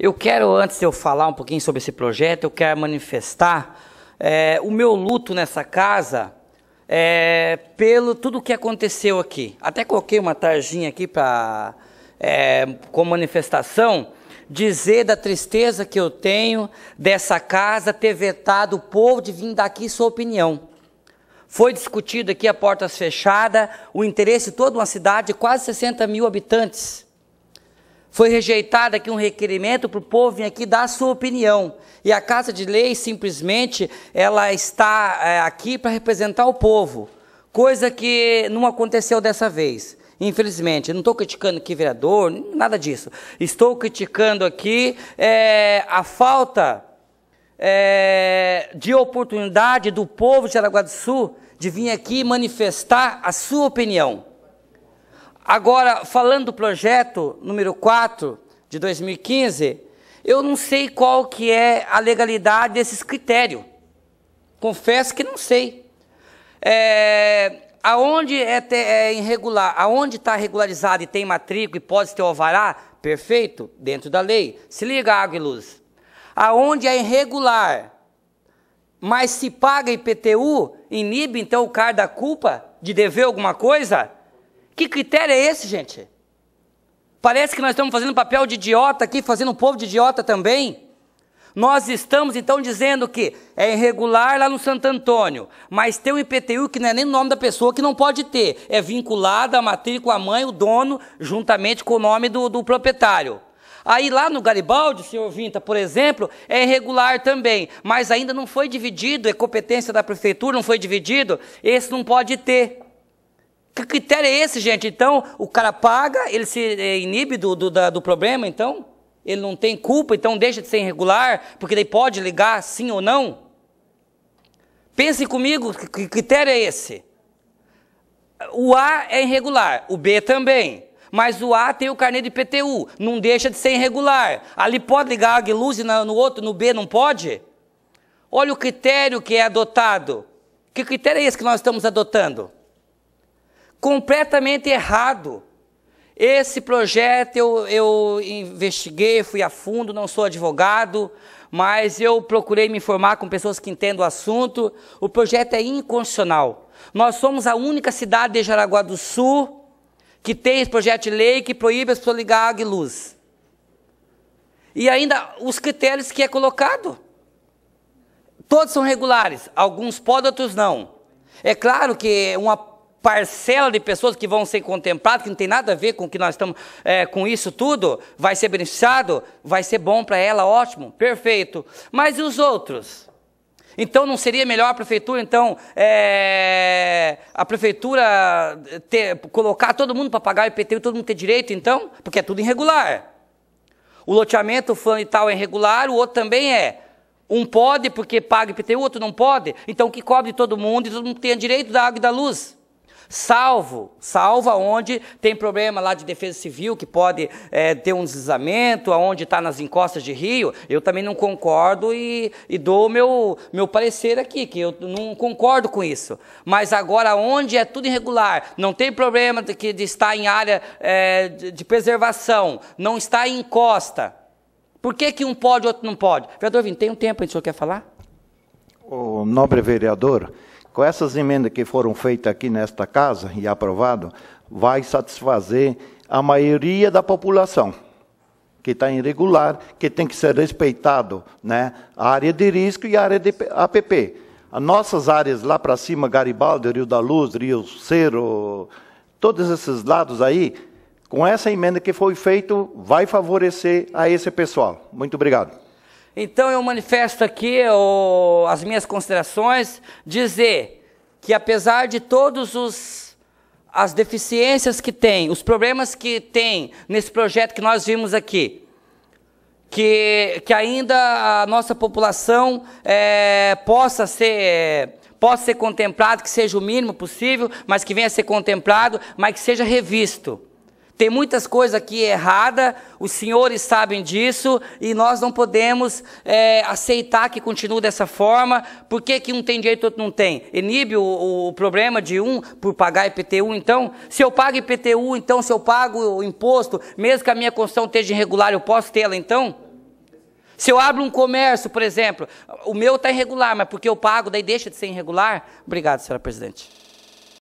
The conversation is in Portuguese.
Eu quero, antes de eu falar um pouquinho sobre esse projeto, eu quero manifestar é, o meu luto nessa casa é, pelo tudo o que aconteceu aqui. Até coloquei uma tarjinha aqui para é, com manifestação dizer da tristeza que eu tenho dessa casa ter vetado o povo de vir daqui sua opinião. Foi discutido aqui a portas fechadas, o interesse de toda uma cidade de quase 60 mil habitantes. Foi rejeitado aqui um requerimento para o povo vir aqui dar a sua opinião. E a Casa de Lei, simplesmente, ela está é, aqui para representar o povo. Coisa que não aconteceu dessa vez. Infelizmente, não estou criticando aqui vereador, nada disso. Estou criticando aqui é, a falta é, de oportunidade do povo de Aragua do Sul de vir aqui manifestar a sua opinião. Agora, falando do projeto número 4 de 2015, eu não sei qual que é a legalidade desses critérios. Confesso que não sei. É, aonde é, te, é irregular, aonde está regularizado e tem matrícula e pode ter alvará, perfeito, dentro da lei. Se liga, água e luz. Aonde é irregular, mas se paga IPTU, inibe então o cara da culpa de dever alguma coisa? Que critério é esse, gente? Parece que nós estamos fazendo papel de idiota aqui, fazendo o povo de idiota também. Nós estamos então dizendo que é irregular lá no Santo Antônio, mas tem um IPTU que não é nem o nome da pessoa que não pode ter. É vinculado à matrícula, a mãe, o dono, juntamente com o nome do, do proprietário. Aí lá no Garibaldi, senhor Vinta, por exemplo, é irregular também, mas ainda não foi dividido, é competência da prefeitura, não foi dividido, esse não pode ter. Que critério é esse, gente? Então, o cara paga, ele se eh, inibe do, do, da, do problema, então? Ele não tem culpa, então deixa de ser irregular, porque ele pode ligar sim ou não? Pense comigo, que critério é esse? O A é irregular, o B também. Mas o A tem o carnê de PTU, não deixa de ser irregular. Ali pode ligar a aguiluz no outro, no B não pode? Olha o critério que é adotado. Que critério é esse que nós estamos adotando? completamente errado. Esse projeto eu, eu investiguei, fui a fundo, não sou advogado, mas eu procurei me informar com pessoas que entendem o assunto. O projeto é inconstitucional. Nós somos a única cidade de Jaraguá do Sul que tem esse projeto de lei que proíbe as pessoas ligar água e luz. E ainda os critérios que é colocado. Todos são regulares, alguns podem, outros não. É claro que uma parcela de pessoas que vão ser contempladas, que não tem nada a ver com que nós estamos é, com isso tudo, vai ser beneficiado, vai ser bom para ela, ótimo, perfeito. Mas e os outros? Então não seria melhor a prefeitura, então, é, a prefeitura ter, colocar todo mundo para pagar o IPTU, todo mundo ter direito, então? Porque é tudo irregular. O loteamento fulano e tal é irregular, o outro também é. Um pode porque paga IPTU, outro não pode. Então que cobre todo mundo e todo mundo tenha direito da água e da luz salvo, salvo aonde tem problema lá de defesa civil, que pode é, ter um deslizamento, aonde está nas encostas de rio, eu também não concordo e, e dou meu, meu parecer aqui, que eu não concordo com isso. Mas agora, onde é tudo irregular, não tem problema de, que, de estar em área é, de, de preservação, não está em encosta, por que, que um pode e outro não pode? Vereador Vim, tem um tempo, aí gente só quer falar? O nobre vereador, com essas emendas que foram feitas aqui nesta casa e aprovado, vai satisfazer a maioria da população que está irregular, que tem que ser respeitado, né? A área de risco e a área de APP. As nossas áreas lá para cima, Garibaldi, Rio da Luz, Rio Cero, todos esses lados aí, com essa emenda que foi feita, vai favorecer a esse pessoal. Muito obrigado. Então eu manifesto aqui as minhas considerações, dizer que apesar de todos os as deficiências que tem, os problemas que tem nesse projeto que nós vimos aqui, que, que ainda a nossa população é, possa ser possa ser contemplado, que seja o mínimo possível, mas que venha a ser contemplado, mas que seja revisto. Tem muitas coisas aqui erradas, os senhores sabem disso, e nós não podemos é, aceitar que continue dessa forma. Por que, que um tem direito e outro não tem? Inibe o, o, problema de um por pagar IPTU, então? Se eu pago IPTU, então, se eu pago o imposto, mesmo que a minha construção esteja irregular, eu posso tê-la, então? Se eu abro um comércio, por exemplo, o meu está irregular, mas porque eu pago, daí deixa de ser irregular? Obrigado, senhora presidente.